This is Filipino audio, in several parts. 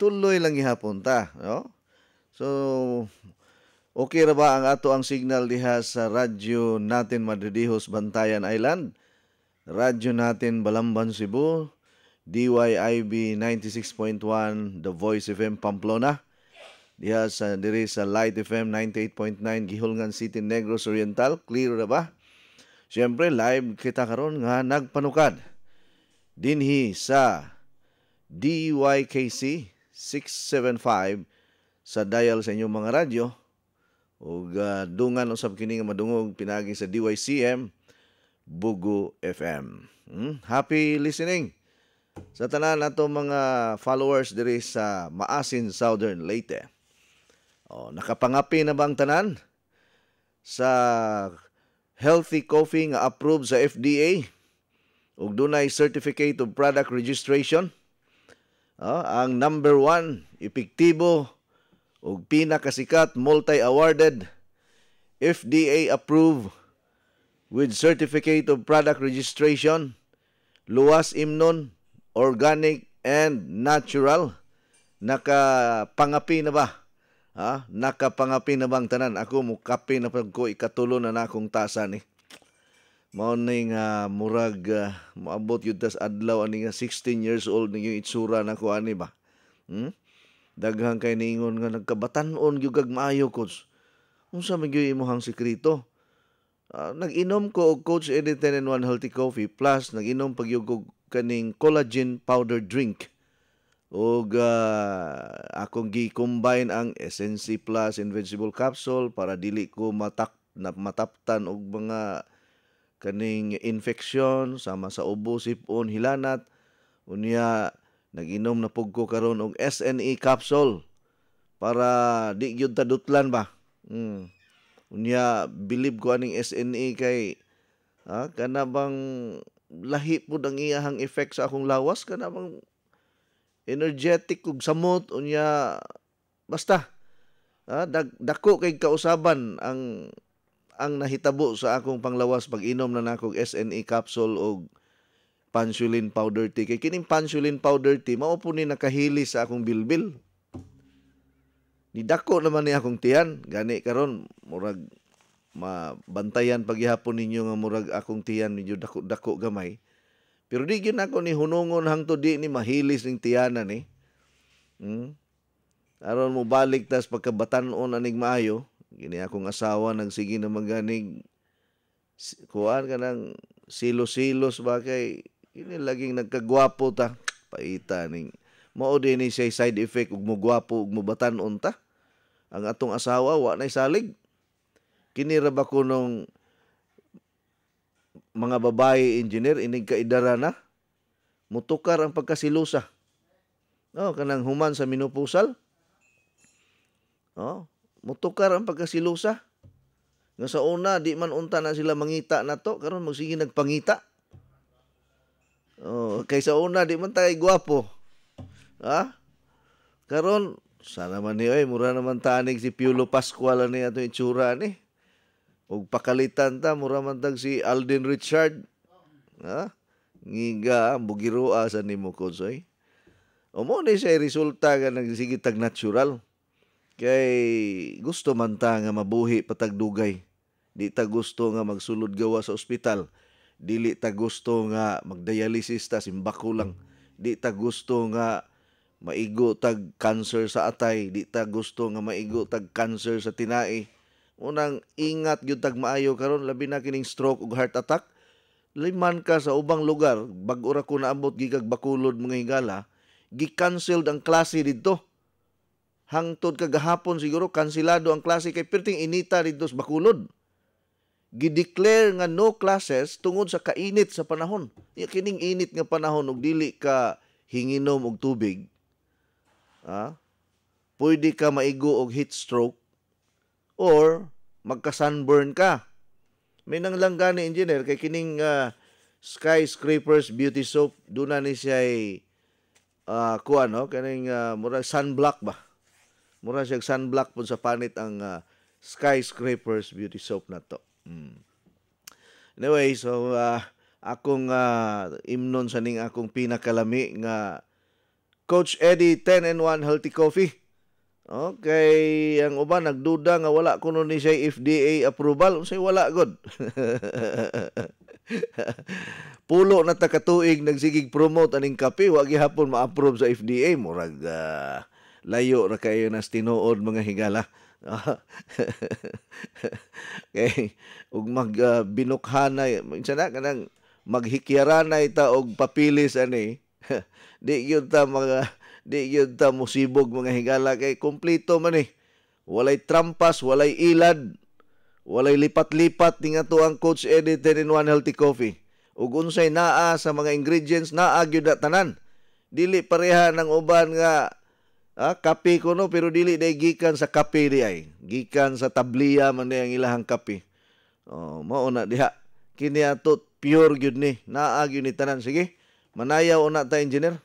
tuloy lang gihapon no? So okay ra ba ang ato ang signal diha sa radyo natin Madridihos Bantayan Island? Radyo natin Balamban Cebu, DYIB 96.1 The Voice FM Pamplona. Diha sa diri sa Light FM 98.9 Gihulngan City Negros Oriental, clear ra ba? Siyempre live kita karon nga nagpanukad dinhi sa DYKC 675 sa dial sa inyong mga radyo ug uh, ah, dungan usab kini nga madungog pinagi sa DYCM Bugo FM. Hmm? Happy listening sa tanan nato mga followers diri sa Maasin Southern Leyte. Oh, nakapangapi na ba ang tanan sa healthy coffee nga approved sa FDA ug dunay certificate of product registration? Oh, ang number one, epektibo o pinakasikat multi-awarded FDA approved with certificate of product registration luwas imnon organic and natural nakapangapi na ba ha nakapangapi na bang tanan ako mukapi na pag ko ikatulo na na akong tasa ni eh mao ning uh, murag uh, ah, moabot yun tas adlaw ani nga 16 years old ninyo itsura nako ani ba hmm? daghang kay ningon nga nagkabatan-on gyud kag maayo coach unsa man gyud imong sekreto uh, ah, nag-inom ko og coach edit 10 and 1 healthy coffee plus nag-inom pagyug og kaning collagen powder drink og uh, akong gi-combine ang SNC Plus and capsule para dili ko matak na mataptan og mga kaning infeksyon sama sa ubo, sipon, hilanat. Unya naginom na pugko karon og SNE capsule para di gyud ta dutlan ba. Mm. Unya believe ko aning SNE kay ha, kana bang lahi pud ang iyahang effect sa akong lawas kana bang energetic ug samot unya basta ha, dag, dako kay kausaban ang ang nahitabo sa akong panglawas pag-inom na nakog SNE capsule o pansulin powder tea. Kay kining pansulin powder tea, maupo ni nakahili sa akong bilbil. Nidako naman ni akong tiyan. Gani karon murag mabantayan pagihapon ninyo nga murag akong tiyan medyo dako-dako gamay. Pero di gyud ako ni hunungon hangto di ni mahilis ning tiyana ni. Eh. Hmm? Aron mo balik tas pagkabatan-on anig maayo. Gini akong asawa nagsige na maganig kuan ka ng silos-silos ba kay ini laging nagkagwapo ta paita ning mao din ni siya side effect ug mugwapo ug mubatan-on ta ang atong asawa wa nay salig kini ra ba kunong mga babae engineer inig kaidara na mutukar ang pagkasilusa no oh, kanang human sa minupusal oh Mutukar ang pagkasilusa. Nga sa una, di man unta na sila mangita na to, karon magsige nagpangita. Oh, kay sa una, di man tayo gwapo. Ha? Karon, sana man ni, oy, mura naman tanig si Piolo Pascual ni ato itsura ni. Og pakalitan ta, mura man tag si Alden Richard. Ha? Ngiga, bugiro asa ni mo, Kodsoy. Umo ni siya resulta ka nagsigitag natural. Kay gusto man ta nga mabuhi patagdugay. Di ta gusto nga magsulod gawa sa ospital. Dili ta gusto nga magdialysis ta simbako lang. Di ta gusto nga maigo tag cancer sa atay, di ta gusto nga maigo tag cancer sa tinai. Unang ingat gyud tag maayo karon labi na kining stroke ug heart attack. Liman ka sa ubang lugar, bag-o ra ko naabot gikag bakulod mga higala, gi-canceled ang klase didto hangtod kagahapon siguro kansilado ang klase kay perting inita dito sa Bakulod. Gideclare nga no classes tungod sa kainit sa panahon. Ya kining init nga panahon og dili ka hinginom og tubig. Ha? Pwede ka maigo og heat stroke or magka-sunburn ka. May nang lang gani engineer kay kining uh, skyscrapers beauty soap do ni siya ay uh, kuha no kaning uh, ah, murag sunblock ba Mura siya sunblock po sa panit ang uh, skyscrapers beauty soap na to. Mm. Anyway, so uh, akong uh, imnon sa ning akong pinakalami nga Coach Eddie 10 and 1 healthy coffee. Okay, ang uban nagduda nga wala kuno ni siya FDA approval, unsay wala god. Pulo na ta katuig nagsigig promote aning kape, wa gihapon ma-approve sa FDA murag uh, layo ra kayo nas tinuod mga higala. okay. Ug mag uh, binukhanay, minsan na kanang maghikyaranay ta og papilis ani. di gyud ta mga di gyud ta musibog mga higala kay kompleto man eh. Walay trampas, walay ilad, walay lipat-lipat ning nga ang Coach Eddie 10 in one Healthy Coffee. Ug unsay naa sa mga ingredients naa gyud tanan. Dili pareha ng uban nga Ah, kape ko no, pero dili day gikan sa kape di ay. Gikan sa tabliya man day ang ilahang kape. Oh, mao na diha. Kini ato pure gyud ni. Naa gyud ni tanan sige. Manayaw una ta engineer.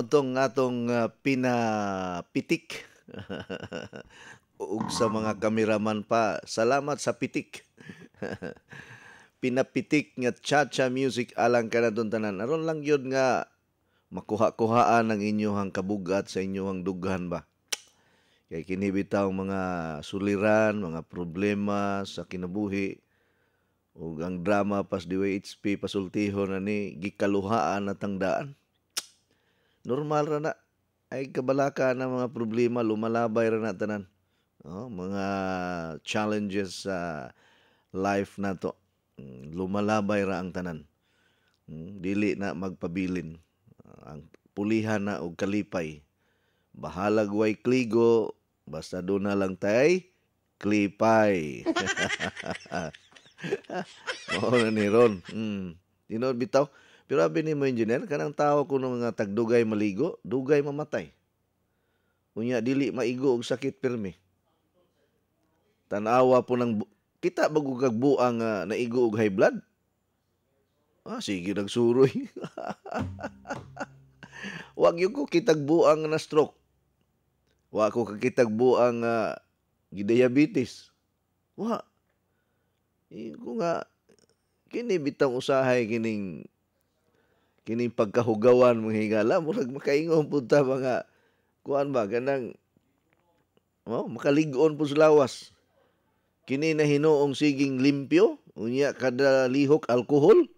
atong atong uh, pinapitik ug sa mga kameraman pa. Salamat sa pitik. Pinapitik nga cha-cha music alang kanadton tanan. Aron lang yun nga makuha-kuhaan ang inyohang kabugat sa inyohang dughan ba. Kay kini bitaw mga suliran, mga problema sa kinabuhi ug ang drama pas diway DWHP pasultihon na ni gikaluhaan ang tangdaan normal ra na ay kabalaka na mga problema lumalabay ra na tanan oh, mga challenges sa uh, life nato mm, lumalabay ra ang tanan mm, dili na magpabilin ang pulihan na og kalipay bahalag way kligo basta do na lang tay klipay oh ni Ron mm. You know, bitaw pero abi ni mo engineer, kanang tao ko ng mga tagdugay maligo, dugay mamatay. Unya dili maigo og sakit pirmi. Tanawa po ng kita bagugag buang uh, naigo og high blood. Ah, sige nagsuroy. Wag yun ko kitagbuang na stroke. Wa ko kakitagbuang uh, ah, diabetes. Wa. Igo nga kini bitang usahay kining kining pagkahugawan mga higala murag makaingon pud mga kuan ba ganang oh makaligon pud lawas kini na hinuong siging limpyo unya kada lihok alkohol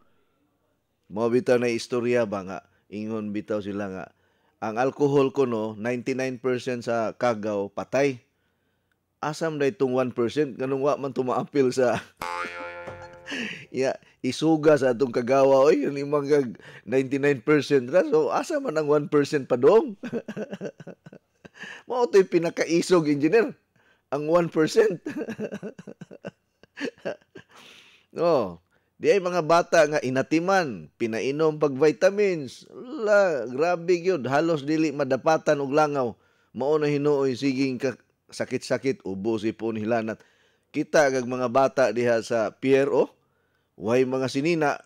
mo bitaw na istorya ba nga ingon bitaw sila nga ang alcohol ko no 99% sa kagaw patay asam na itong 1% ganun wa man tumaapil sa yeah, isuga sa atong kagawa oy yung imong kag 99% ra so asa man ang 1% pa dong mao toy pinakaisog engineer ang 1% no di ay mga bata nga inatiman pinainom pag vitamins la grabe gyud halos dili madapatan og langaw mao na hinuoy siging sakit-sakit ubos ipon hilanat kita kag mga bata diha sa Pier oh Way mga sinina,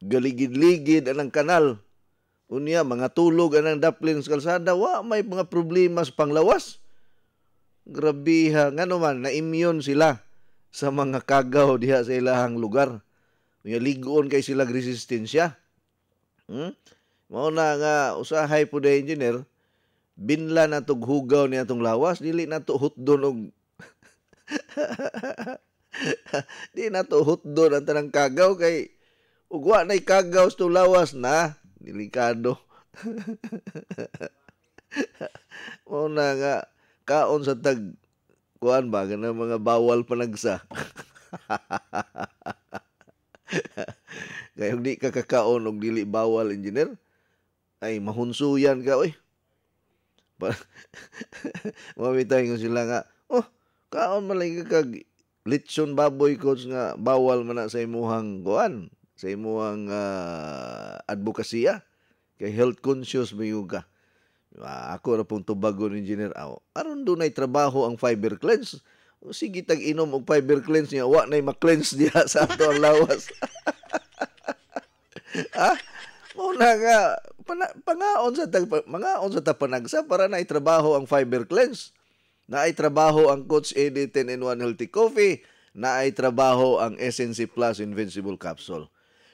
galigid-ligid anang kanal. Unya, mga tulog anang daplin sa kalsada, wa may mga problema sa panglawas. Grabiha, nga naman, na-immune sila sa mga kagaw diha sa ilahang lugar. Unya, ligoon kay sila resistensya. Hmm? Mao nga, usahay po de engineer, binla na tog hugaw ni atong lawas, dili na to hutdon og di na to hotdog ang tanang kagaw kay ugwa na kagaw sa lawas na delikado mo na nga kaon sa tag kuan ba na mga bawal panagsa kay di ka kakaon og dili bawal engineer ay mahunsuyan ka oy Mabitay ko sila nga, oh, kaon malay ka kag litson baboy coach nga bawal man na sa imuhang kuan sa imuhang uh, advokasya kay health conscious mayo ka ah, ako ra pong tubagon engineer aw aron dunay trabaho ang fiber cleanse o sige tag inom og fiber cleanse niya wa nay ma-cleanse diha sa ato ang lawas ah mo na nga pana, pangaon sa tag pangaon sa tapanagsa para nay trabaho ang fiber cleanse na ay trabaho ang Coach AD 10-in-1 Healthy Coffee, na ay trabaho ang SNC Plus Invincible Capsule.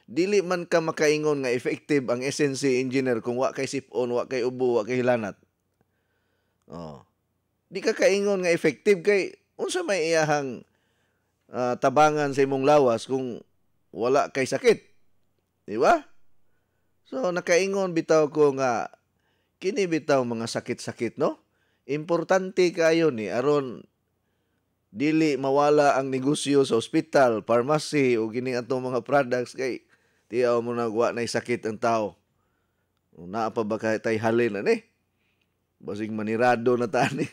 Dili man ka makaingon nga effective ang SNC engineer kung wa kay sipon, wa kay ubo, wa kay hilanat. Oh. Di ka kaingon nga effective kay unsa may iyahang uh, tabangan sa imong lawas kung wala kay sakit. Di ba? So nakaingon bitaw ko nga kini bitaw mga sakit-sakit no? Importante kayo ni aron dili mawala ang negosyo sa ospital, pharmacy o gining atong mga products kay tiaw mo nagwa na sakit ang tao. Una pa ba kay tay halin ani? Eh? manirado na tani.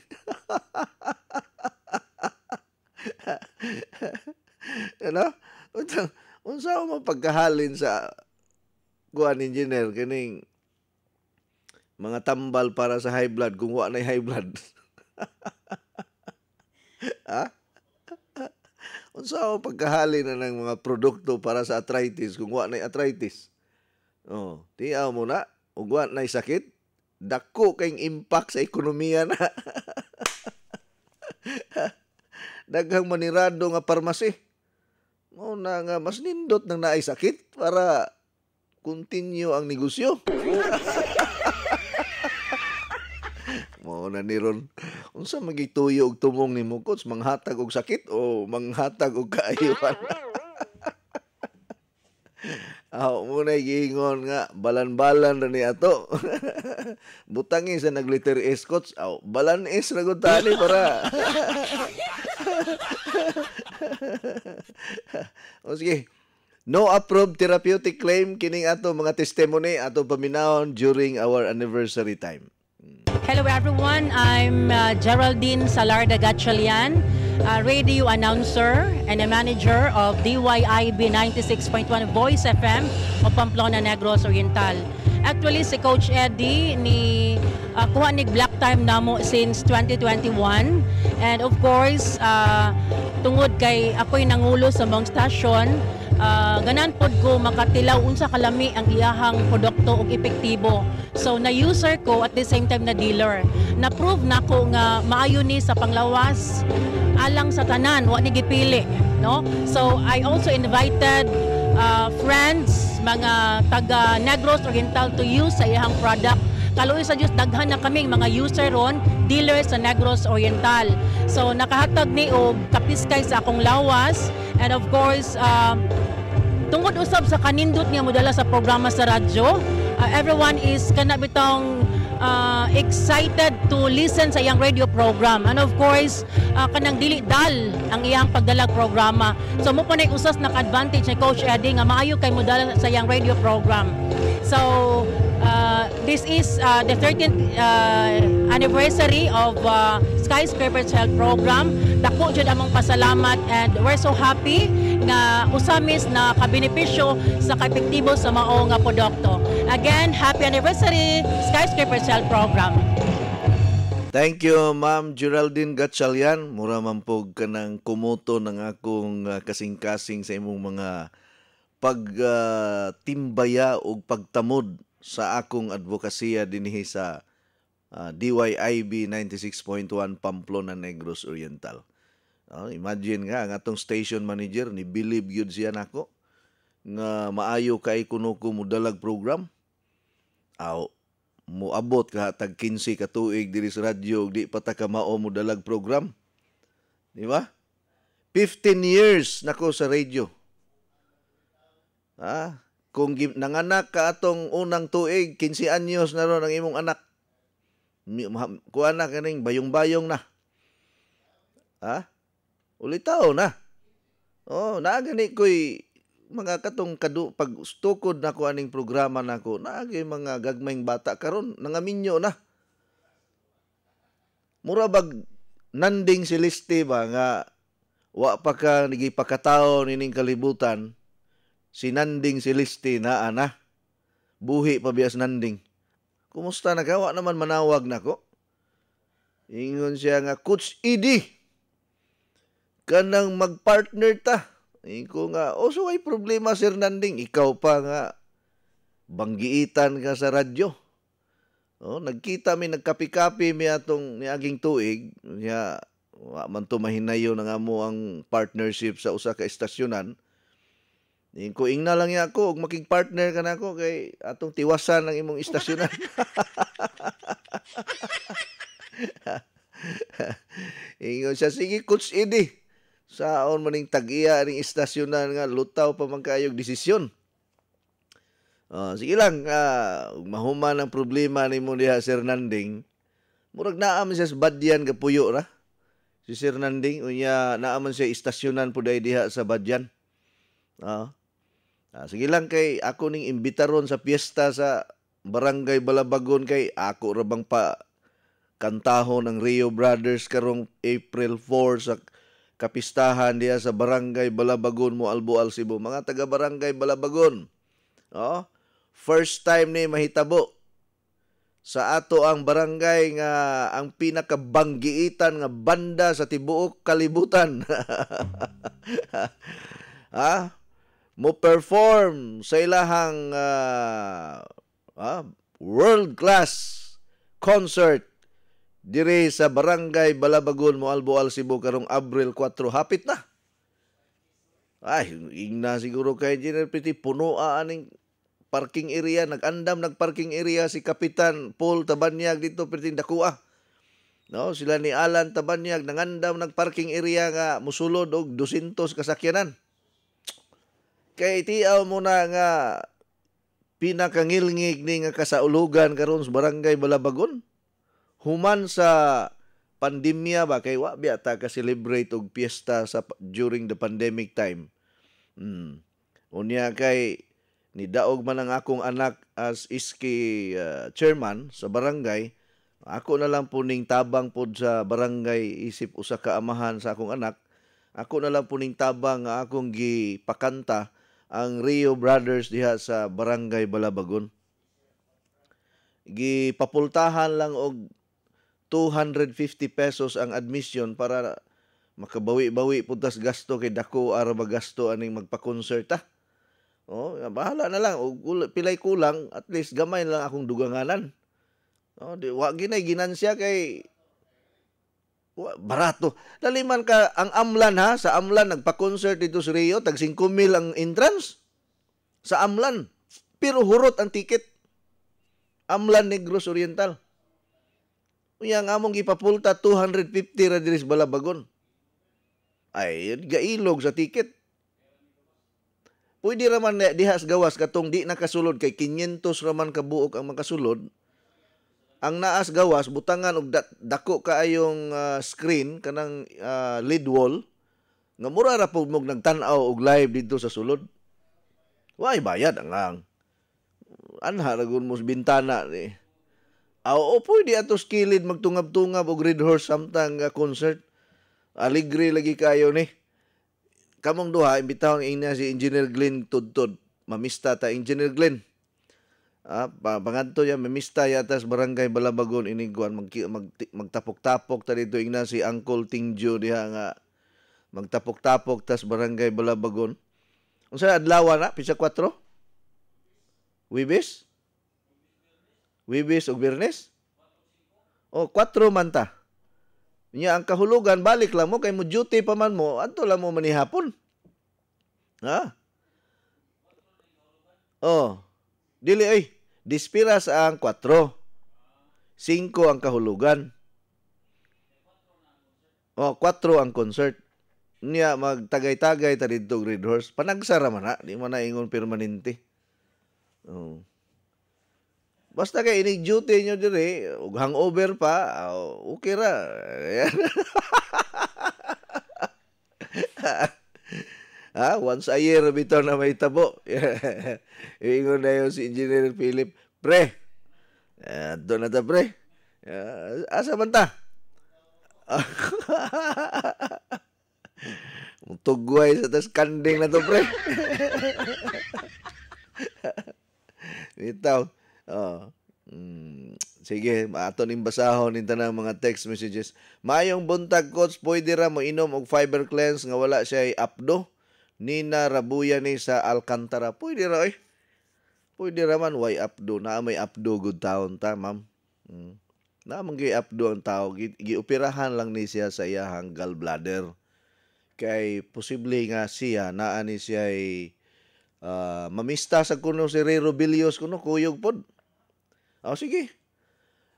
ano? Unsa unsa mo pagkahalin sa guan engineer kining mga tambal para sa high blood kung wala na high blood. ha? Ah? Unsa ang pagkahali na ng mga produkto para sa arthritis kung wala na arthritis? Oh, tiaw mo na ug wa na sakit, dako kayong impact sa ekonomiya na. Daghang manirado nga parmasi. Mo na nga mas nindot nang naay sakit para continue ang negosyo. na ni Ron. Unsa magituyo og tumong ni mo coach, manghatag og sakit o manghatag og kaayuhan? Ako muna giingon nga, balan-balan rin ni ato. Butangi sa nagliter S coach, aw, balan S na tani para. o sige, No approved therapeutic claim kining ato mga testimony ato paminahon during our anniversary time. Hello everyone, I'm uh, Geraldine Salarda Gatchalian, radio announcer and a manager of DYIB 96.1 Voice FM of Pamplona Negros Oriental. Actually, si Coach Eddie ni uh, kuha ni black time namo since 2021 and of course uh, tungod kay ako'y nangulo sa mong stasyon uh, ah, ganan pod ko makatilaw unsa kalami ang iyahang produkto og epektibo. So na user ko at the same time na dealer. Na prove na ko nga maayo ni sa panglawas alang sa tanan wa ni gipili, no? So I also invited uh, friends mga taga Negros Oriental to use sa iyahang product Kaluoy sa Diyos, daghan na kaming mga user ron, dealers sa Negros Oriental. So nakahatag ni og kapiskay sa akong lawas and of course uh, tungod usab sa kanindot niya modala sa programa sa radyo. Uh, everyone is kanabitong uh, excited to listen sa iyang radio program. And of course, uh, kanang dili dal ang iyang pagdalag programa. So mo pa na usas na advantage ni Coach Eddie nga maayo kay modal sa iyang radio program. So Uh, this is uh, the 13th uh, anniversary of uh, Skyscraper Child Program. Dako jud among pasalamat and we're so happy nga usamis na kabenepisyo sa kaepektibo sa maong nga produkto. Again, happy anniversary Skyscraper Child Program. Thank you, Ma'am Geraldine Gatchalian. Mura man pog kanang kumuto ng akong uh, kasing-kasing sa imong mga pagtimbaya uh, o pagtamod sa akong advokasya dinhi sa uh, DYIB 96.1 Pamplona Negros Oriental. Uh, imagine nga ang atong station manager ni believe gyud siya nako nga maayo kay kuno ko mudalag program. Aw moabot ka tag 15 ka tuig diri sa radyo di pata ka mao mudalag program. Di ba? 15 years nako sa radyo. Ah, kung nanganak ka atong unang tuig 15 anyos na ron ang imong anak kuha na kaning bayong-bayong na ha ulitaw na oh naa gani koy mga katong kadu pag na nako aning programa na nako naagay mga gagmayng bata karon nangaminyo na mura bag nanding si Liste ba nga wa pa ka nagipakatao nining kalibutan si Nanding si Listi na ana. Buhi pa biyas Nanding. Kumusta na kawa naman manawag nako? Ingon siya nga, Coach Idi, kanang magpartner ta. Ingo nga, o oh, so ay problema Sir Nanding, ikaw pa nga, banggiitan ka sa radyo. Oh, nagkita mi nagkapi-kapi mi atong ni aging tuig, ya, wa man to mahinayo nga mo ang partnership sa usa ka estasyonan Kuing na lang niya ako, og maging partner ka na ako kay atong tiwasan ang imong istasyonan. Ingon siya, sige Coach Eddie, saon maning tagiya ning istasyonan nga lutaw pa man kayog desisyon. Uh, sige lang, uh, mahuman ang problema ni mo diha Sir Nanding. Murag naam siya sa badyan kapuyo ra. Si Sir Nanding, unya naaman siya istasyonan po diha sa badyan. Ah. Uh, Ah, sige lang kay ako ning imbitaron sa piyesta sa Barangay Balabagon kay ako rabang pa kantaho ang Rio Brothers karong April 4 sa kapistahan diya sa Barangay Balabagon mo Albual Cebu. Mga taga Barangay Balabagon. Oh, first time ni mahitabo sa ato ang barangay nga ang pinakabanggiitan nga banda sa tibuok kalibutan. ha? mo perform sa ilahang uh, ah, uh, ah, world class concert dire sa Barangay Balabagon Moalboal Cebu karong Abril 4 hapit na. Ay, ingna siguro kay Engineer Piti, puno aning parking area, nagandam nag parking area si Kapitan Paul Tabanyag dito Piti Dakua. No, sila ni Alan Tabanyag nangandam nag parking area nga musulod og 200 kasakyanan. Kay tiaw mo na nga pinakangilngig ni nga kasaulugan karon sa barangay Balabagon. Human sa pandemya ba kay wa biya ta ka celebrate og piyesta sa during the pandemic time. Mm. Unya kay ni daog man ang akong anak as iski uh, chairman sa barangay. Ako na lang po ning tabang pod sa barangay isip usa ka amahan sa akong anak. Ako na lang po ning tabang akong gipakanta ang Rio Brothers diha sa Barangay Balabagon. Gipapultahan lang og 250 pesos ang admission para makabawi-bawi putas gasto kay dako ara ba gasto aning magpa-concert Oh, bahala na lang og pilay kulang at least gamay lang akong duganganan. Oh, di wa ginay ginansya kay barato. Laliman ka ang Amlan ha, sa Amlan nagpa-concert dito sa Rio, tag 5,000 ang entrance. Sa Amlan, pero hurot ang ticket. Amlan Negros Oriental. Uya nga among gipapulta 250 radiris Balabagon. Ay, gailog sa ticket. Pwede raman na dihas gawas katong di nakasulod kay 500 raman kabuok ang makasulod, ang naas gawas butangan og dako kaayong uh, ah, screen kanang uh, ah, lid wall nga mura ra pug mog nagtan-aw og live didto sa sulod way bayad ang lang anha ra gud mo bintana ni eh. aw o pwede ato skilid magtungab-tungab og red horse samtang uh, concert aligre lagi kayo ni kamong duha imbitahon ina si Engineer Glenn Tudtod mamista ta Engineer Glenn Ah, pangadto ya memista ya atas barangay Balabagon ini guan mag, mag, magtapok-tapok ta dito ingna si Uncle Tingjo diha nga magtapok-tapok tas barangay Balabagon. Unsa adlaw na pisa 4? Wibis? Wibis ug Bernes? Oh, 4 man ta. Nya ang kahulugan balik lang mo kay mo duty pa man mo adto lang mo manihapon. Ha? Oh. Dili ay. Dispiras ang 4. 5 ang kahulugan. Oh, 4 ang concert. Niya magtagay-tagay ta didto Red Horse. Panagsara man na, di man na ingon permanente. Oh. Basta kay ini duty nyo dire, ug hangover pa, ah, okay ra. Ha? Once a year, bitaw na may tabo. Iingon na yun si Engineer Philip, Pre, uh, doon na ta, pre. Uh, asa man ta? Tugway sa tas kanding na to, pre. Bitaw. Oh. Mm, sige, aton ning basahon nin tanang mga text messages. Mayong buntag coach, pwede ra mo inom og fiber cleanse nga wala siya apdo. Nina Rabuya ni sa Alcantara. Pwede ra eh. Pwede ra man way updo na may updo good town ta ma'am. Hmm. Na mangi updo ang tao gioperahan lang ni siya sa iyahang gallbladder. Kay posible nga siya naa ni siya ay uh, mamista sa kuno si Rero Bilios kuno kuyog pod. Oh sige.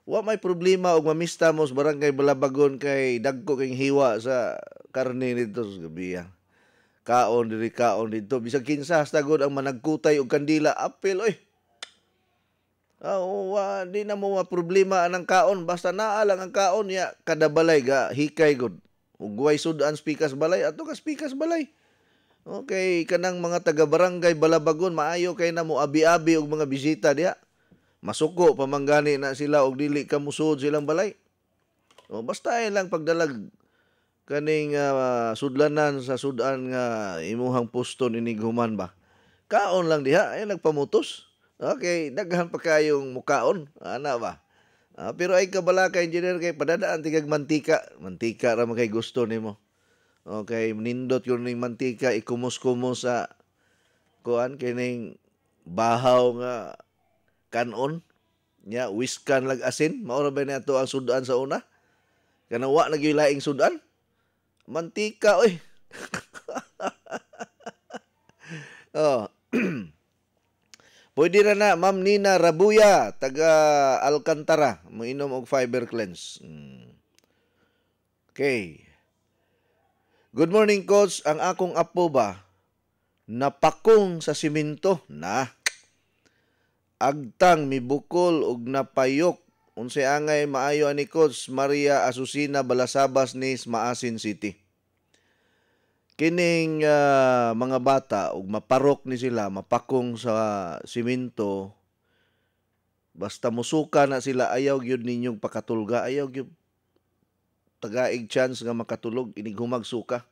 Wa may problema og mamista mo sa barangay Balabagon kay dagko kay hiwa sa karne nito sa gabi. Ah kaon diri kaon dito bisag kinsa hasta gud ang managkutay og kandila apil oy Oh, uh, di na mo problema anang kaon basta naa lang ang kaon ya kada balay ga hikay gud. Ugway sudan spikas balay ato ka spikas balay. Okay, kanang mga taga barangay Balabagon maayo kay na mo abi-abi og mga bisita diha. Masuko pamanggani na sila og dili ka musod silang balay. O, basta ay lang pagdalag kaning uh, sudlanan sa sudan nga imuhang pusto ni human ba kaon lang diha ay eh, nagpamutos okay daghan pa kayong mukaon ana ba uh, pero ay kabala kay engineer kay padadaan tigag mantika mantika ra man kay gusto nimo okay nindot yun ning mantika ikumus-kumus sa kuan kining bahaw nga kanon nya wiskan lag asin mao ra ba ni ato ang sudan sa una kanawa na gyud laing sudan Mantika, oy. oh. Pwede ra na, Ma'am Nina Rabuya, taga Alcantara. muinom og fiber cleanse. Hmm. Okay. Good morning, Coach. Ang akong apo ba, napakong sa simento na agtang mibukol og napayok unsay angay maayo ani Coach Maria Asusina Balasabas ni Maasin City. Kining uh, mga bata ug maparok ni sila mapakong sa simento basta musuka na sila ayaw gyud ninyong pakatulga ayaw gyud tagaig chance nga makatulog inig humag suka.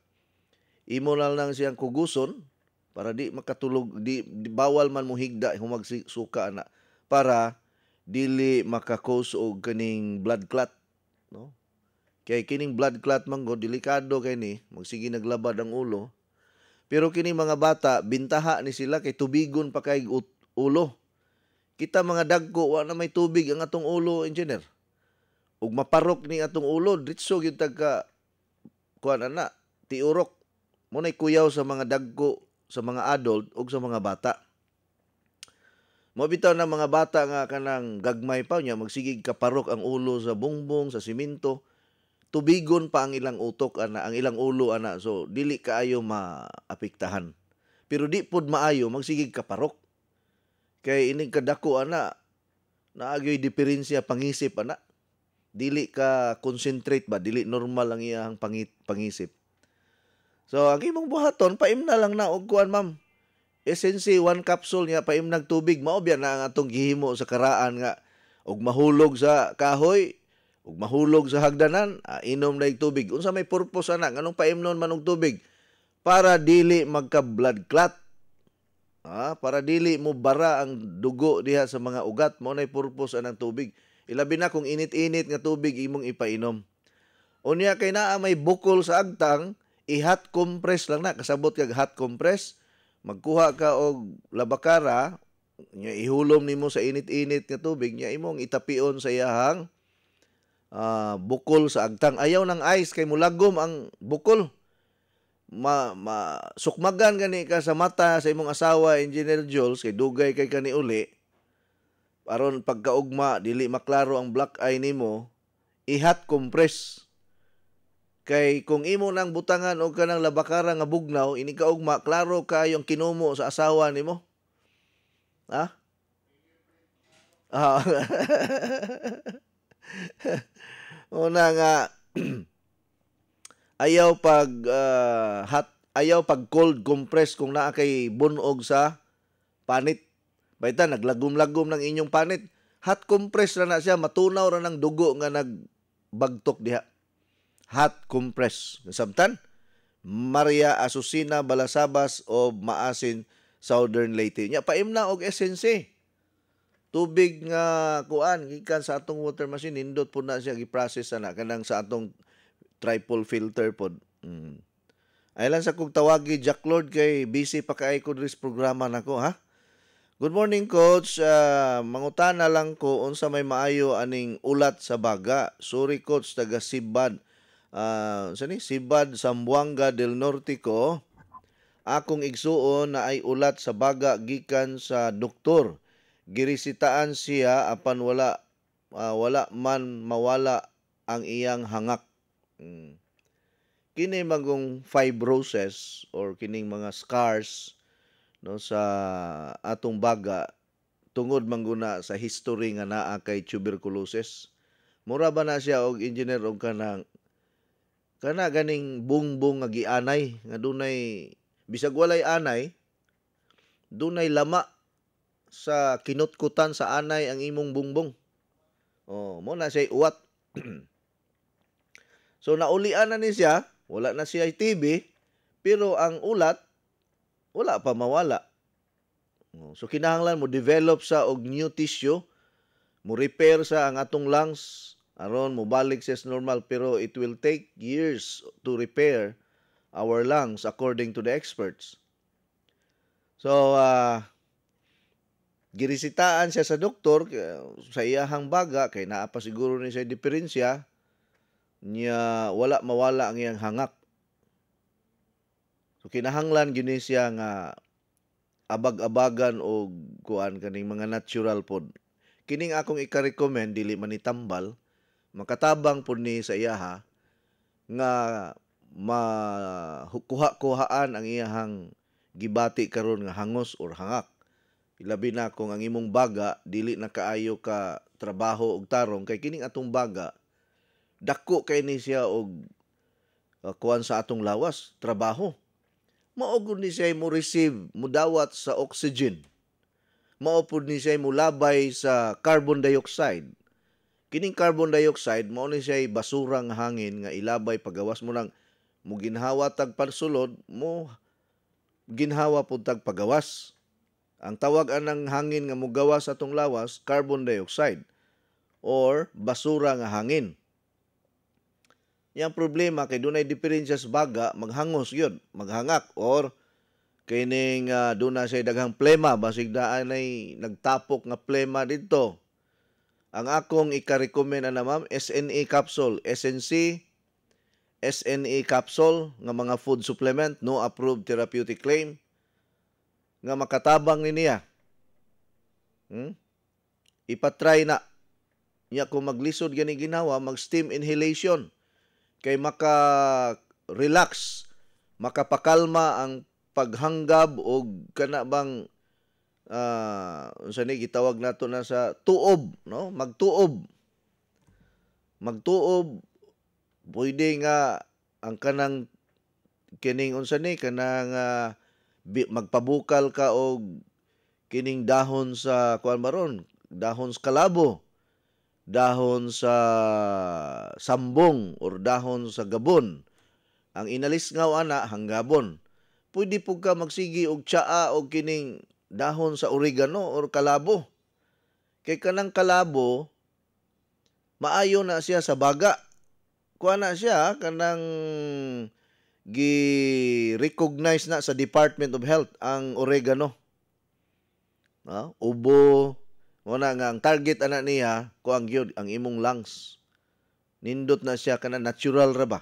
Imo na lang siyang kuguson para di makatulog di, di bawal man mo higda humag suka ana para dili makakos og kaning blood clot no kay kining blood clot mango delikado kay ni magsige naglabad ang ulo pero kini mga bata bintaha ni sila kay tubigon pa kay ulo kita mga dagko wa na may tubig ang atong ulo engineer ug maparok ni atong ulo diretso gyud tagka kuan ana tiurok mo nay kuyaw sa mga dagko sa mga adult ug sa mga bata Mabitaw na mga bata nga kanang gagmay pa niya, magsigig kaparok ang ulo sa bungbong, sa simento. Tubigon pa ang ilang utok, ana, ang ilang ulo, ana. So, dili kaayo maapektahan Pero di pud maayo, magsigig kaparok. Kay ini kadako, ana, naagyo'y diferensya pangisip, ana. Dili ka concentrate ba, dili normal ang iyang pangit, pangisip. So, ang imong buhaton, paim na lang na og kuan, ma'am SNC 1 capsule nga paim nagtubig maobyan na ang atong gihimo sa karaan nga ug mahulog sa kahoy ug mahulog sa hagdanan ah, inom na tubig unsa may purpose ana nganong paimnon man og tubig para dili magka blood clot ah, para dili mo bara ang dugo diha sa mga ugat mo nay purpose anang tubig ilabi na kung init-init nga tubig imong ipainom unya kay naa may bukol sa agtang i hot compress lang na kasabot kag hot compress magkuha ka og labakara nya ihulom nimo sa init-init nga tubig nya imong itapion sa iyahang uh, bukol sa agtang ayaw ng ice kay mulagom ang bukol ma, ma sukmagan gani ka sa mata sa imong asawa engineer Jules kay dugay kay kani uli aron pagkaugma dili maklaro ang black eye nimo ihat compress Kay kung imo nang butangan og kanang labakara nga bugnaw, ini kaugma klaro kayo ang kinumo sa asawa nimo. Ha? Ah. Una nga ayaw pag uh, hot ayaw pag cold compress kung naa kay bunog sa panit. Baita naglagom-lagom ng inyong panit. Hot compress ra na siya, matunaw ra ng dugo nga nagbagtok diha hot compress. Nasabtan? Maria Asusina Balasabas o Maasin Southern Leyte. Nya paim na og essence. Tubig nga kuan gikan sa atong water machine indot pud na siya gi-process na kanang sa atong triple filter pod. Mm. Aylan sa kog tawagi Jack Lord kay busy pa kay ko ris programa nako ha. Good morning coach, uh, mangutana lang ko unsa may maayo aning ulat sa baga. Sorry coach taga Sibad uh, ah, sa ni Sibad Sambuanga del Norte akong igsuon na ay ulat sa baga gikan sa doktor girisitaan siya apan wala uh, wala man mawala ang iyang hangak hmm. kini magong fibrosis or kining mga scars no sa atong baga tungod mangguna sa history nga naa kay tuberculosis mura ba na siya og engineer og kanang kana ganing bungbong nga gianay nga dunay bisag walay anay dunay lama sa kinutkutan sa anay ang imong bungbong oh mo na siya uwat so naulian na ni siya wala na siya TV pero ang ulat wala pa mawala oh, so kinahanglan mo develop sa og new tissue mo repair sa ang atong lungs aron mobalik siya normal pero it will take years to repair our lungs according to the experts. So uh, girisitaan siya sa doktor sa iyahang baga kay naa pa siguro ni siya diferensya niya wala mawala ang iyang hangak. So kinahanglan gyud siya nga abag-abagan og kuan kaning mga natural pod. Kining akong ika-recommend dili man itambal tambal makatabang po ni sa iyaha nga makuha-kuhaan ang iyahang gibati karon nga hangos or hangak. Ilabi na kung ang imong baga dili na kaayo ka trabaho og tarong kay kining atong baga dako kay ni siya og uh, sa atong lawas trabaho. Maogod ni siya mo receive mudawat sa oxygen. Maopod ni siya mo labay sa carbon dioxide Kining carbon dioxide mao ni siya basurang hangin nga ilabay pagawas mo lang mo ginhawa tag pansulod mo ginhawa pud tag pagawas. Ang tawag anang hangin nga mugawas sa atong lawas carbon dioxide or basura nga hangin. Yang problema kay dunay diferensya sa baga maghangos gyud, maghangak or kining uh, ah, duna say daghang plema basig daan ay nagtapok nga plema didto ang akong ika-recommend ana ma'am, SNA e capsule, SNC, SNA e capsule nga mga food supplement, no approved therapeutic claim nga makatabang ni niya. Hmm? Ipatry na niya kung maglisod gani ginawa, mag steam inhalation kay maka relax, makapakalma ang paghanggab o kana bang uh, ah, unsa ni gitawag nato na sa tuob no magtuob magtuob pwede nga ang kanang kining unsa ni kanang uh, magpabukal ka og kining dahon sa kuan maron dahon sa kalabo dahon sa sambong or dahon sa gabon ang inalis nga ana hanggabon pwede pug ka magsigi og tsaa og kining dahon sa oregano or kalabo. Kay kanang kalabo, maayo na siya sa baga. Kuha na siya kanang gi-recognize na sa Department of Health ang oregano. Ah, ubo, wala nga ang target ana niya ko ang ang imong lungs. Nindot na siya kanang natural ra ba?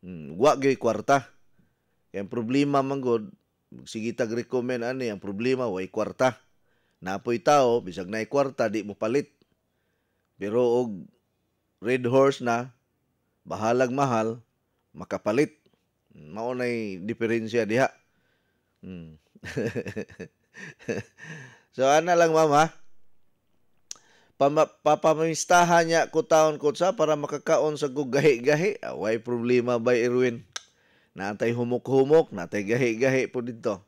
Hmm, wa gyud kwarta. Kay problema man gud sige tag recommend ani ang problema way kwarta. Napoy tao bisag nay kwarta di mo palit. Pero og red horse na bahalag mahal makapalit. Mao nay diferensya diha. Hmm. so ana lang mama. Pama, papamistahan niya ko taon ko sa para makakaon sa gugahi-gahi. Away ah, problema by Erwin. Natay humok-humok, natay gahi-gahi po dito.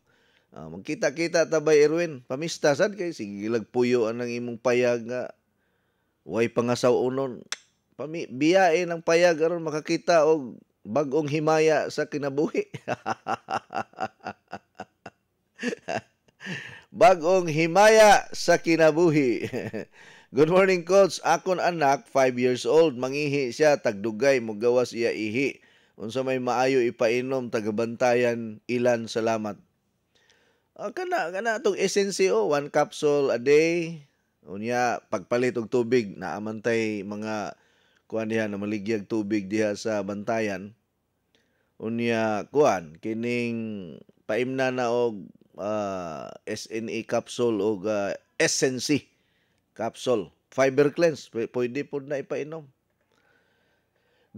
Uh, magkita-kita tabay Erwin. Pamista sad kay sige lagpuyo ang imong payag nga way pangasaw unon. Pami biyae ng payag aron makakita og bagong himaya sa kinabuhi. bagong himaya sa kinabuhi. Good morning, Coach. Akon anak, 5 years old. Mangihi siya, tagdugay, mugawas iya ihi unsa may maayo ipainom tagabantayan ilan salamat uh, kana kana tong SNCO one capsule a day unya pagpalit og tubig na amantay mga kuan diha na maligyag tubig diha sa bantayan unya kuan kining paimna na og uh, ah, SNA e capsule og uh, ah, SNC capsule fiber cleanse pwede pud na ipainom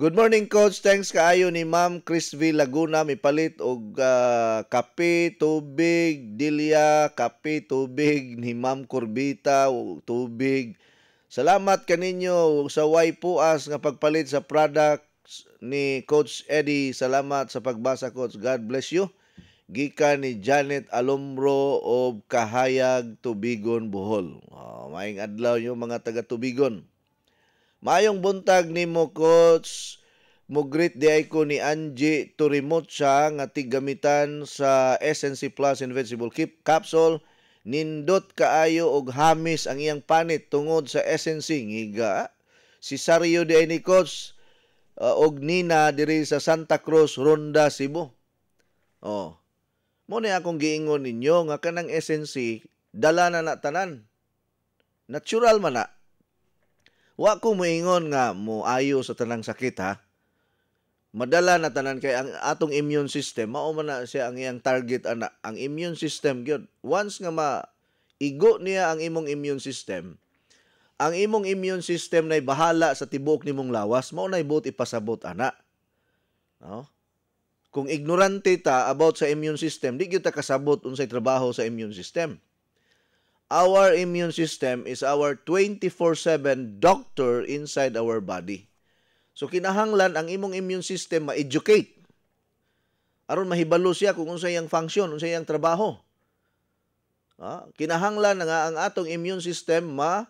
Good morning coach, thanks kaayo ni Ma'am Chris V Laguna mipalit og uh, kape, tubig, dilya, kape, tubig ni Ma'am Corbita tubig. Salamat kaninyo sa way puas nga pagpalit sa products ni Coach Eddie. Salamat sa pagbasa coach. God bless you. Gikan ni Janet Alomro of Kahayag Tubigon Bohol. Oh, maing adlaw yung mga taga Tubigon. Maayong buntag nimo coach. Mugrit di ay ko ni Angie Turimotsa nga tigamitan sa SNC Plus Invincible Keep Capsule. Nindot kaayo og hamis ang iyang panit tungod sa SNC ngiga. Si Sario di ay ni coach uh, og Nina diri sa Santa Cruz Ronda Cebu. Oh. Mo ni akong giingon ninyo nga kanang SNC dala na natanan Natural man na Wa ko moingon nga ayo sa tanang sakit ha. Madala na tanan kay ang atong immune system mao man siya ang iyang target ana. Ang immune system gyud once nga ma igo niya ang imong immune system, ang imong immune system nay bahala sa tibok nimong lawas mao nay buot ipasabot ana. No? Kung ignorante ta about sa immune system, di gyud ta kasabot unsay trabaho sa immune system our immune system is our 24-7 doctor inside our body. So kinahanglan ang imong immune system ma-educate. Aron mahibalo siya kung unsay ang function, unsay ang trabaho. Ah, kinahanglan nga ang atong immune system ma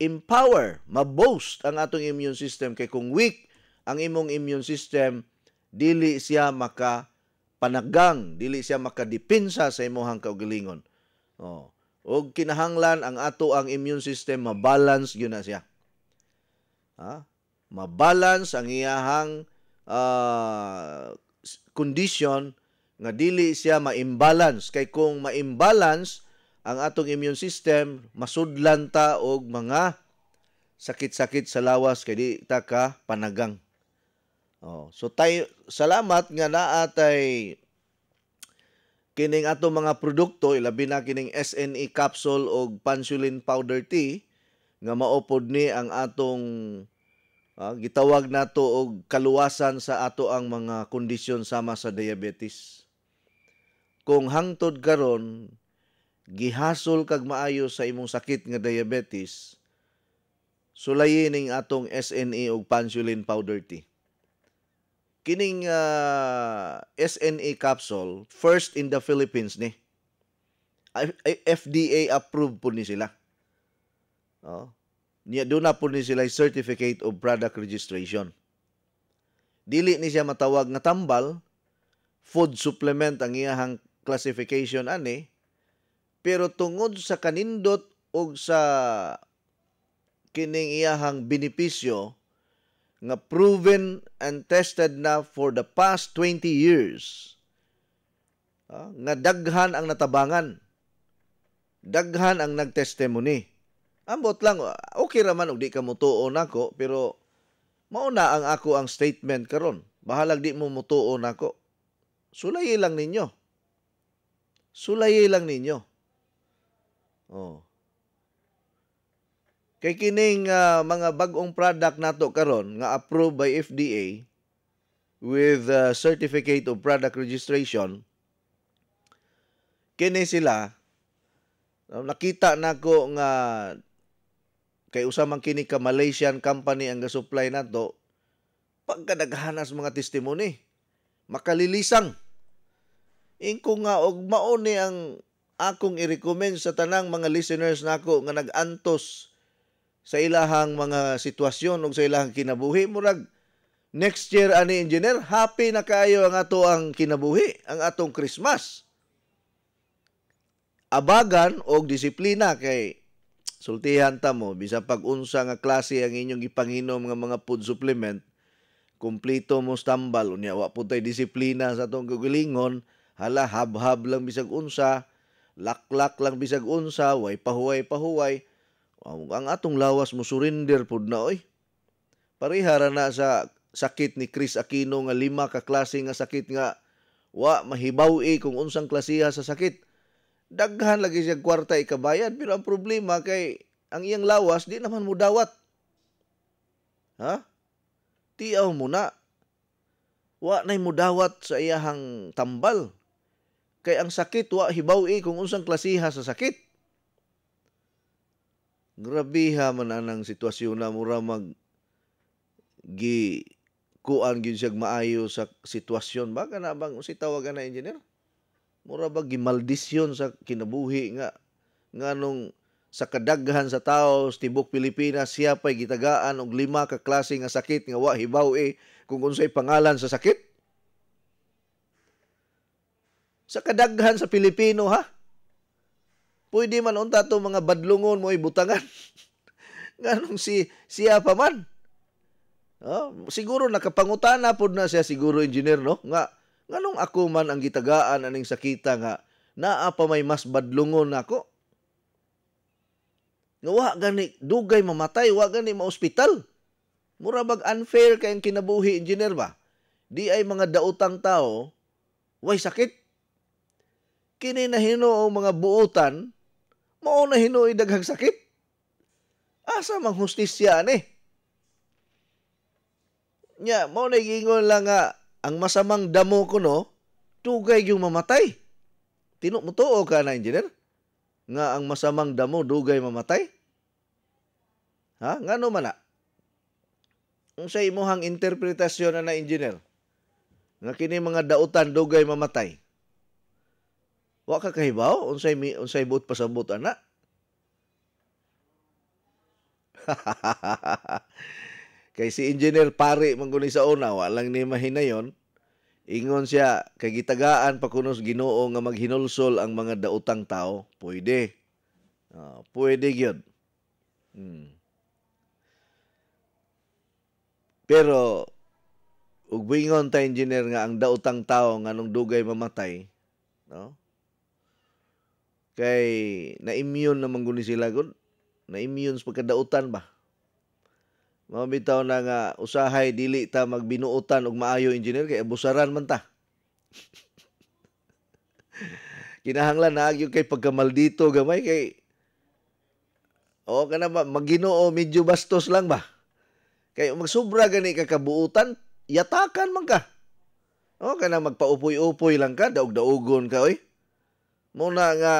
empower, ma-boost ang atong immune system kay kung weak ang imong immune system, dili siya maka panagang, dili siya maka depensa sa imong kaugalingon. Oh og kinahanglan ang ato ang immune system mabalance gyud na siya. Ha? Mabalance ang iyahang uh, condition nga dili siya ma-imbalance kay kung ma-imbalance ang atong immune system masudlan ta og mga sakit-sakit sa lawas kay di ta ka panagang. Oh, so tayo salamat nga naa tay kining ato mga produkto ilabi na kining SNE capsule o pansulin powder tea nga maupod ni ang atong ah, gitawag nato og kaluwasan sa ato ang mga kondisyon sama sa diabetes kung hangtod karon gihasol kag maayo sa imong sakit nga diabetes sulayin ning atong SNE og pansulin powder tea kining uh, ah, SNA capsule first in the Philippines ni. FDA approved po ni sila. Oh. Niya do na po ni sila certificate of product registration. Dili ni siya matawag nga tambal food supplement ang iyang classification ani pero tungod sa kanindot og sa kining iyang benepisyo nga proven and tested na for the past 20 years uh, nga daghan ang natabangan daghan ang nagtestimony ambot lang okay ra man og di ka mutuon nako pero mao na ang ako ang statement karon bahalag di mo mutuo nako sulay lang ninyo sulay lang ninyo oh Kay kining uh, mga bagong product nato karon nga approved by FDA with uh, certificate of product registration kini sila ah, nakita nako nga kay usa man kini ka Malaysian company ang ga-supply nato pagkadaghanas mga testimony makalilisang ingko nga og mao ni ang akong i-recommend sa tanang mga listeners nako nga nag-antos sa ilahang mga sitwasyon ug sa ilahang kinabuhi murag next year ani engineer happy na kayo ang ato ang kinabuhi ang atong Christmas abagan og disiplina kay sultihan ta mo bisa pag unsa nga klase ang inyong ipanginom nga mga food supplement kumpleto mo stambal unya wa pud disiplina sa atong gugilingon hala habhab lang bisag unsa laklak lang bisag unsa way pahuway pahuway ang atong lawas mo surrender pud na oy. Parihara na sa sakit ni Chris Aquino nga lima ka klase nga sakit nga wa mahibaw mahibawi kung unsang klasiha sa sakit. Daghan lagi siya kwarta ikabayad pero ang problema kay ang iyang lawas di naman mo dawat. Ha? Tiaw mo na. Wa nay mo dawat sa iyahang tambal. Kay ang sakit wa hibaw hibawi kung unsang klasiha sa sakit grabiha man anang sitwasyon na mura mag gi kuan gyud siya maayo sa sitwasyon ba kana bang si tawagan na engineer mura ba gi maldisyon sa kinabuhi nga nganong sa kadaghan sa tao sa tibok Pilipinas siya pay gitagaan og lima ka klase nga sakit nga wa hibaw-i eh, kung unsay pangalan sa sakit. Sa kadaghan sa Pilipino ha. Pwede man unta to mga badlungon mo ibutangan. Eh, Ganong si siya pa man. Oh, siguro nakapangutana pod na siya siguro engineer no nga nganong ako man ang gitagaan aning sakita nga naa pa may mas badlungon nako. Nga wa gani dugay mamatay, wa gani maospital. Mura bag unfair kay ang kinabuhi engineer ba? Di ay mga dautang tao way sakit. Kini na ang mga buotan mao na hinuoy daghang sakit. Asa mang hustisya ni? Nya, mao na gingon lang nga ang masamang damo ko no, dugay yung mamatay. Tino mo to ka na engineer? Nga ang masamang damo dugay mamatay? Ha? Ngano man na? Ang sa imuhang interpretasyon na na engineer nga kini mga dautan dugay mamatay. Wa ka kahibaw unsay mi unsay buot pasabot ana? Kay si Engineer Pare manguni sa una wa lang ni mahinayon. Ingon siya kay gitagaan pa kunos Ginoo nga maghinulsol ang mga daotang tao. Pwede. Uh, pwede gyud. Hmm. Pero ug buingon ta engineer nga ang daotang tao nga nung dugay mamatay, no? Kay na-immune naman guni sila gud. Na-immune sa pagkadautan ba? Mao na nga usahay dili ta magbinuutan og maayo engineer kay abusaran man ta. Kinahanglan na agyo kay pagkamaldito gamay kay o kana ba maginoo medyo bastos lang ba? Kay magsobra gani ka kabuutan, yatakan man ka. O kana magpaupoy-upoy lang ka, daog-daugon ka oy. Mo na nga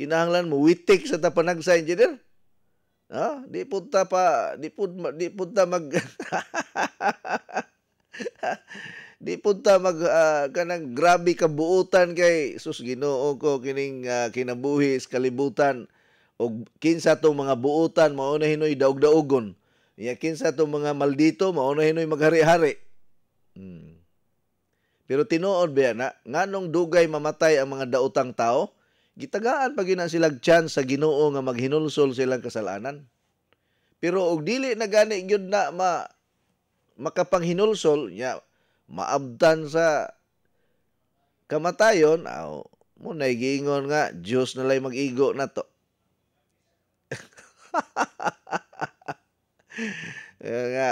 kinahanglan mo witik sa tapanag sa engineer. Ha? Di punta pa, di punta, di punta mag di punta mag uh, ah, kanang grabe kabuutan kay sus Ginoo ko kining uh, kinabuhi sa kalibutan og kinsa tong mga buutan mao na hinoy daog-daogon. Ya kinsa tong mga maldito mao na hinoy maghari-hari. Hmm. Pero tinuod ba na nganong dugay mamatay ang mga daotang tao? Gitagaan pa gina sila chance sa Ginoo nga maghinulsol silang kasalanan. Pero og dili na gani gyud na ma makapanghinulsol nya maabdan sa kamatayon aw mo na giingon nga Dios na lay na to. nga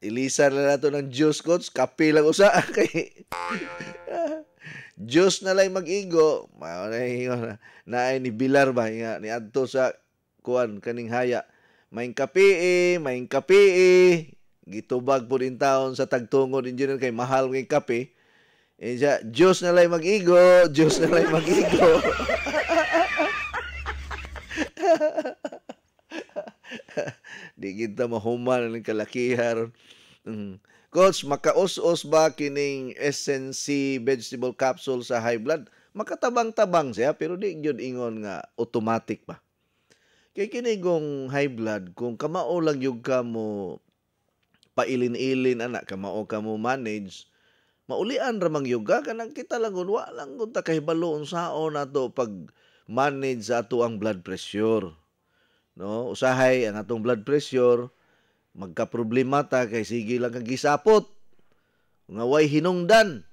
ilisan na nato ng Dios coach kapil lang usa kay Diyos na lang mag-igo. Mao na ingon na ay ni Bilar ba nga ni adto sa kuan kaning haya. Maing kapi maing kapi Gitubag po din taon sa tagtungod engineer kay mahal ng kapi. Eh siya, Diyos na lang mag-igo, Diyos na lang mag-igo. Di kita mahuman ng kalakihan. Mm. Coach, makaus-us ba kining SNC vegetable capsule sa high blood? Makatabang-tabang siya pero di gyud ingon nga automatic ba. Kay kini high blood kung kamao lang yung ka mo pailin-ilin ana kamao ka mo manage maulian ra mang yoga kanang kita lang gud wa lang gud ta kahibalo unsaon nato pag manage sa ato ang blood pressure. No, usahay ang atong blood pressure magkaproblema ta kay sige lang kang gisapot nga way hinungdan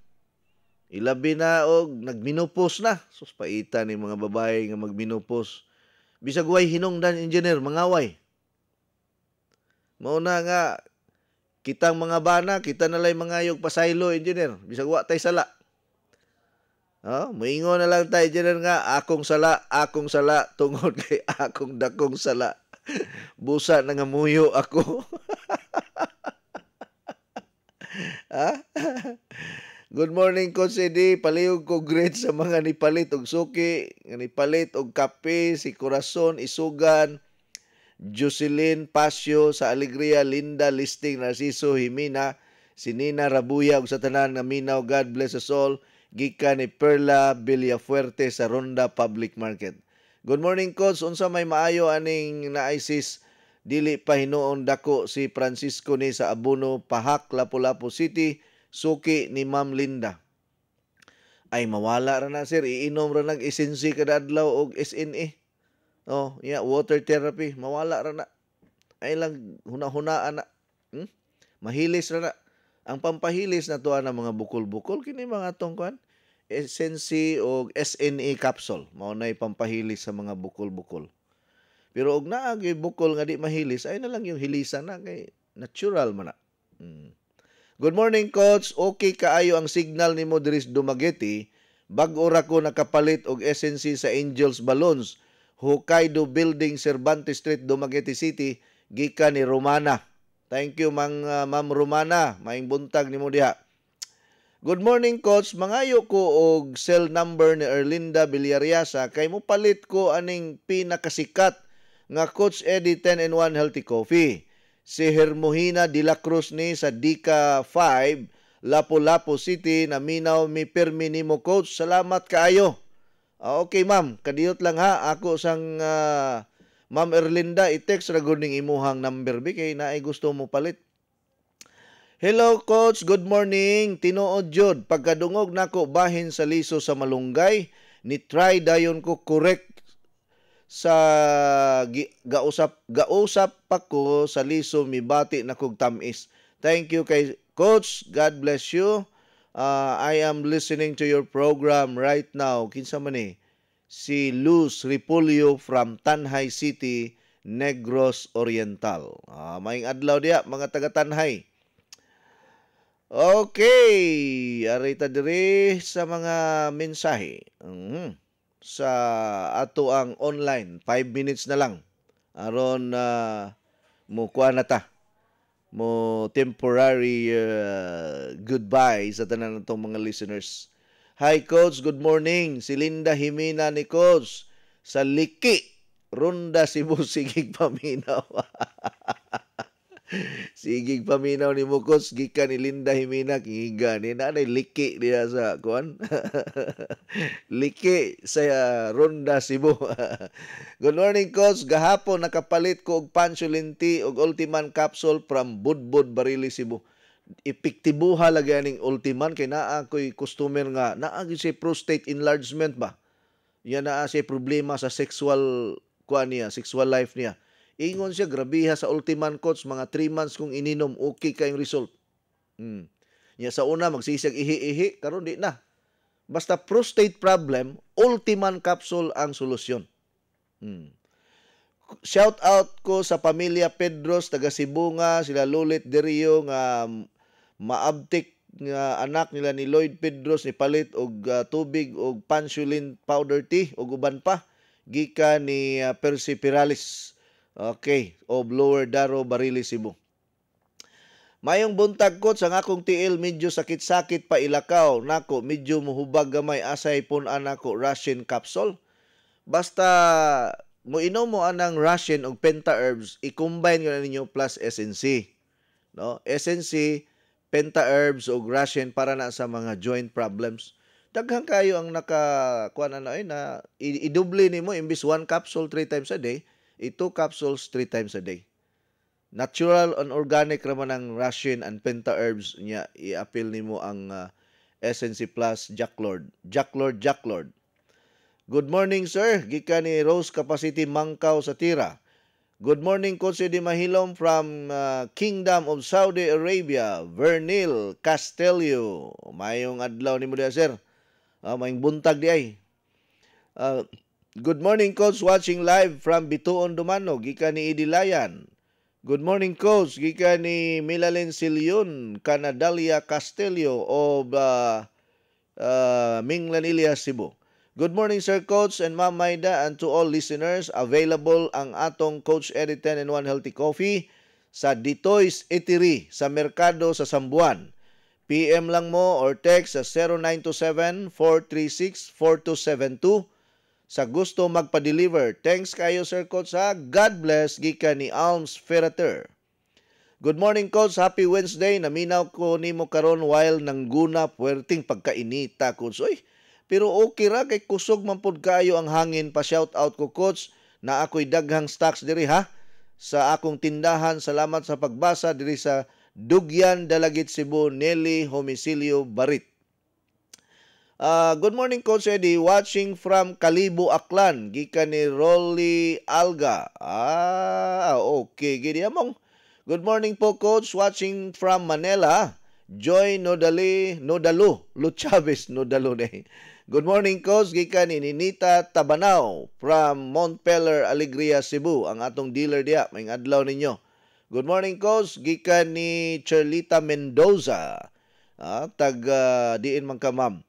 ilabi na og nagminupos na sus paita ni mga babae nga magminupos bisag way hinungdan engineer mangaway mao na nga kitang mga bana kita na lay mga yog pasaylo engineer bisag wa tay sala Oh, muingon na lang tay dyan nga, akong sala, akong sala, tungod kay akong dakong sala. Busa na nga muyo ako. ha? Ah? Good morning, Coach Eddie. Palihog ko great sa mga nipalit og suki, nga nipalit og kape, si Corazon, Isugan, Jocelyn Pasio, sa Alegria, Linda, Listing, Narciso, Himina, si Nina Rabuya, og sa tanan nga Minaw. God bless us all. Gikan ni Perla Villafuerte sa Ronda Public Market. Good morning coach, unsa may maayo aning naisis dili pa hinuon dako si Francisco ni sa Abuno, Pahak Lapu-Lapu City suki ni Ma'am Linda. Ay mawala ra na sir, iinom ra nag isinsi kada adlaw og SNE. Oh, yeah, water therapy, mawala ra na. Ay lang huna-hunaan na. Hmm? Mahilis ra na. Ang pampahilis na tuwa ng mga bukol-bukol kini mga tongkuan SNC o SNA capsule mao nay pampahilis sa mga bukol-bukol. Pero og naa gyud bukol nga di mahilis ay na lang yung hilisan na kay natural man na. Mm. Good morning coach, okay kaayo ang signal nimo diri sa Dumaguete. Bag-o ra ko nakapalit og SNC sa Angels Balloons, Hokkaido Building, Cervantes Street, Dumaguete City gikan ni Romana. Thank you mang uh, Ma'am Romana, maing buntag nimo diha. Good morning coach, mangayo ko og cell number ni Erlinda Bilyariasa kay mo palit ko aning pinakasikat nga Coach Eddie 10 and 1 Healthy Coffee. Si Hermohina de la Cruz ni sa Dika 5, Lapu-Lapu City, naminaw mi permi nimo coach. Salamat kaayo. Uh, okay ma'am, kadiyot lang ha. Ako sang uh, Ma'am Erlinda, i-text ra ning imuhang number bi kay naay gusto mo palit. Hello coach, good morning. Tinuod jud pagkadungog nako bahin sa liso sa malunggay ni try dayon ko correct sa gausap gausap pa ko sa liso mibati na kog tamis. Thank you kay coach. God bless you. Uh, I am listening to your program right now. Kinsa man ni eh? si Luz Ripulio from Tanhay City, Negros Oriental. Uh, maing adlaw diya mga taga Tanhay. Okay, arita diri sa mga mensahe. Mm-hmm. Sa ato ang online, 5 minutes na lang. Aron na uh, mo na ta. Mo temporary uh, goodbye sa tanan natong mga listeners. Hi coach, good morning. Si Linda Himina ni coach sa Liki, Runda Cebu Sigig Paminawa. Sigig paminaw ni Mukos gikan ni Linda Himina kingiga ni nanay liki dia sa kuan. liki sa ah, Ronda Cebu. Good morning Kos, gahapon nakapalit ko og Pansulinti og Ultiman capsule from Budbud Barili Cebu. Epektibuha lagi aning Ultiman kay naa koy customer nga naa si prostate enlargement ba. Yan naa si problema sa sexual kuan niya, sexual life niya Ingon siya, grabiha sa ultiman coach, mga 3 months kung ininom, okay kayong result. Hmm. Ya, sa una, magsisig ihi-ihi, karon di na. Basta prostate problem, ultiman capsule ang solusyon. Hmm. Shout out ko sa pamilya Pedros, taga Sibunga, sila Lulit Derio, nga um, maabtik nga anak nila ni Lloyd Pedros ni palit og uh, tubig og pansulin powder tea og uban pa gika ni uh, Percy Piralis Okay, of blower Daro, Barili, Cebu. Mayong buntag ko sa akong tiil medyo sakit-sakit pa ilakaw nako medyo muhubag gamay asay pun anako Russian capsule. Basta mo inom mo anang Russian og penta herbs i-combine ko na ninyo plus SNC. No? SNC, penta herbs og Russian para na sa mga joint problems. Daghang kayo ang naka kuan ano ay na idoble nimo imbis one capsule 3 times a day ito capsules 3 times a day. Natural and organic raman ang ration and penta herbs niya. I-appeal nimo ang uh, ah, SNC Plus Jack Lord. Jack Lord, Jack Lord. Good morning, sir. Gika ni Rose Capacity Mangkaw sa Tira. Good morning, Coach Eddie Mahilom from uh, Kingdom of Saudi Arabia, Vernil Castelio. Mayong adlaw ni mo diya, sir. Uh, mayong buntag di ay. Uh, Good morning, Coach. Watching live from Bituon, Dumano. Gika ni Idilayan. Good morning, Coach. Gika ni Milalin Silyon, Canadalia Castillo of uh, uh, Minglanilla, Cebu. Good morning, Sir Coach and Ma'am Maida and to all listeners. Available ang atong Coach Editen and One Healthy Coffee sa Ditoy's Eatery sa Merkado sa Sambuan. PM lang mo or text sa 0927 436 4272 sa gusto magpa-deliver. Thanks kayo Sir Coach ha. God bless gikan ni Alms Ferrater. Good morning Coach, happy Wednesday. Naminaw ko nimo karon while nangguna puwerting pagkainita Coach. Uy, pero okay ra kay kusog man pud kayo ang hangin. Pa shout out ko Coach na ako'y daghang stocks diri ha sa akong tindahan. Salamat sa pagbasa diri sa Dugyan Dalagit Cebu Nelly Homisilio Barit. Uh, good morning Coach Eddie, watching from Kalibo Aklan gikan ni Rolly Alga. Ah, okay Gidi among. Good morning po Coach, watching from Manila. Joy Nodali Nodalo Luchaves Nodalo ne. Eh. Good morning Coach, gikan ni Ninita Tabanao from Montpeller, Alegria, Cebu. Ang atong dealer dia. may adlaw ninyo. Good morning Coach, gikan ni Charlita Mendoza. Ah, tag uh, diin man ka ma'am.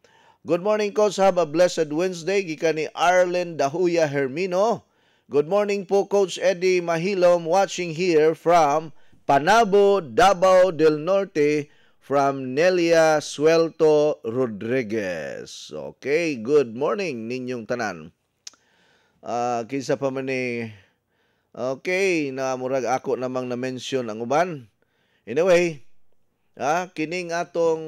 Good morning, Coach. Have a blessed Wednesday. Gika ni Arlen Dahuya Hermino. Good morning po, Coach Eddie Mahilom, watching here from Panabo, Davao del Norte, from Nelia Suelto Rodriguez. Okay, good morning ninyong tanan. Uh, kinsa pa man ni Okay, na murag ako namang na-mention ang uban. Anyway, Ah, kining atong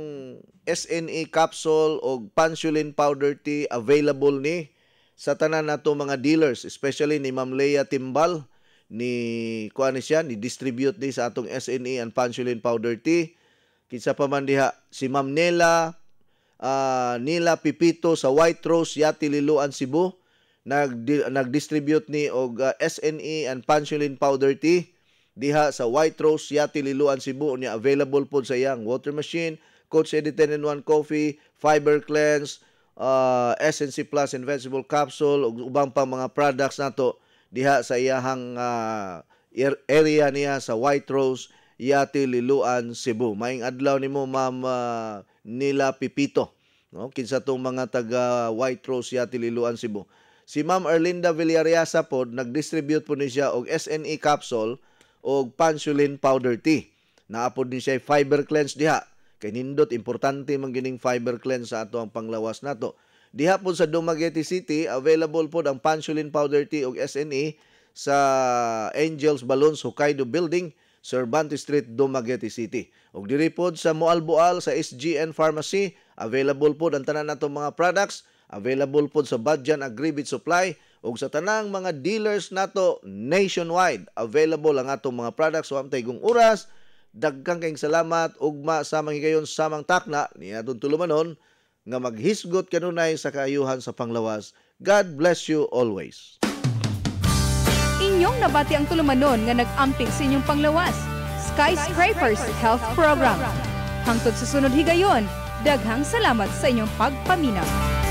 SNE capsule o pansulin powder tea available ni sa tanan nato mga dealers, especially ni Ma'am Leia Timbal ni kuan siya ni distribute ni sa atong SNE and pansulin powder tea. Kinsa pa man diha si Ma'am Nela uh, ah, Nila Pipito sa White Rose Yati Liloan Cebu nag nagdistribute ni og uh, ah, SNE and pansulin powder tea diha sa White Rose Yati Liluan Cebu niya available po sa iyang water machine, Coach Eddie 10 in 1 coffee, fiber cleanse, uh, SNC Plus and capsule ug ubang pang mga products nato diha sa iyang uh, er-, area niya sa White Rose Yati Liluan Cebu. Maing adlaw nimo Ma'am uh, Nila Pipito. No, kinsa tong mga taga White Rose Yati Liluan Cebu. Si Ma'am Erlinda Villariasa po, nag-distribute po ni siya og SNE capsule og pansulin powder tea. Naapod din siya fiber cleanse diha. Kay nindot importante man fiber cleanse sa ato ang panglawas nato. Diha po sa Dumaguete City, available po ang pansulin powder tea og SNE sa Angels Balloons Hokkaido Building, Cervantes Street, Dumaguete City. Ug diri pod sa Moalboal sa SGN Pharmacy, available po ang tanan nato mga products, available po sa Badjan Agribit Supply, ug sa tanang mga dealers nato nationwide available ang atong mga products so amtay oras dagkang kayong salamat ugma sa manghigayon samang takna ni atong tulumanon nga maghisgot kanunay sa kaayuhan sa panglawas God bless you always Inyong nabati ang tulumanon nga nag-amping sa inyong panglawas Skyscrapers Health Program Hangtod sa sunod higayon daghang salamat sa inyong pagpaminaw